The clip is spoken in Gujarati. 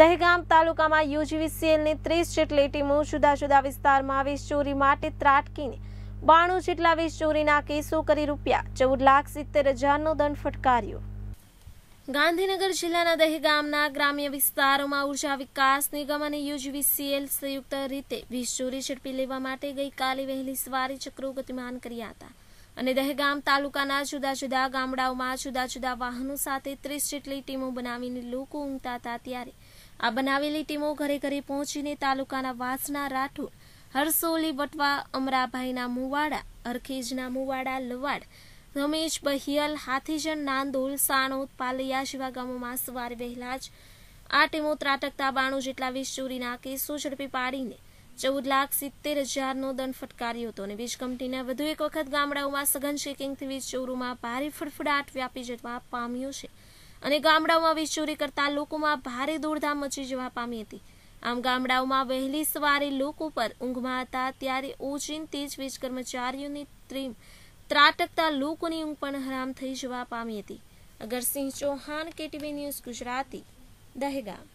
દહેગામ તાલુકામાં યુજીવીસીએલની ત્રીસ જેટલી ટીમો જુદા જુદા વિસ્તારમાં વીજ ચોરી માટે ત્રાટકીને બાણું જેટલા વીજ ચોરીના કેસો કરી રૂપિયા ચૌદ લાખ સિત્તેર હજારનો દંડ ફટકાર્યો ગાંધીનગર જિલ્લાના દહેગામના ગ્રામ્ય વિસ્તારોમાં ઉર્જા વિકાસ નિગમ અને યુજીવીસીએલ સંયુક્ત રીતે વીજ ચોરી ઝડપી લેવા માટે ગઈકાલે વહેલી સવારે ચક્રો ગતિમાન કર્યા હતા અને દહેગામ તાલુકાના જુદા જુદા ગામડાઓમાં જુદા જુદા વાહનો સાથે ત્રીસ જેટલી ટીમો બનાવીને લોકો ઊંઘતા હતા ત્યારે આ બનાવેલી ટીમો ઘરે ઘરે પહોંચીને તાલુકાના વાસના રાઠોડ હરસોલી વટવા અમરાભાઈના મુવાડા અરખેજના મુવાડા લવાડ રમેશ બહિયલ હાથીજન નાંદોલ સાણોદ પાલૈયા જેવા ગામોમાં સવારે વહેલા જ આ ટીમો ત્રાટકતા બાણું જેટલા વીસ ચોરીના કેસો ઝડપી પાડીને ચૌદ લાખ સિત્તેર હજારનો દંડ ફટકાર્યો હતો અને વીજ કંપનીને વધુ એક વખત ગામડાઓમાં સઘન શેકિંગથી વીજ ચોરોમાં ભારે ફડફડાટ વ્યાપી જવા પામ્યો છે અને ગામડાઓમાં વીજ ચોરી કરતા લોકોમાં ભારે દોડધામ મચી જવા પામી હતી આમ ગામડાઓમાં વહેલી સવારે લોકો પર ઊંઘમાં હતા ત્યારે ઓચિંતી જ વીજ કર્મચારીઓની ત્રીમ ત્રાટકતા લોકોની ઊંઘ પણ હરામ થઈ જવા પામી હતી અગરસિંહ ચૌહાણ કેટીવી ન્યૂઝ ગુજરાતી દહેગામ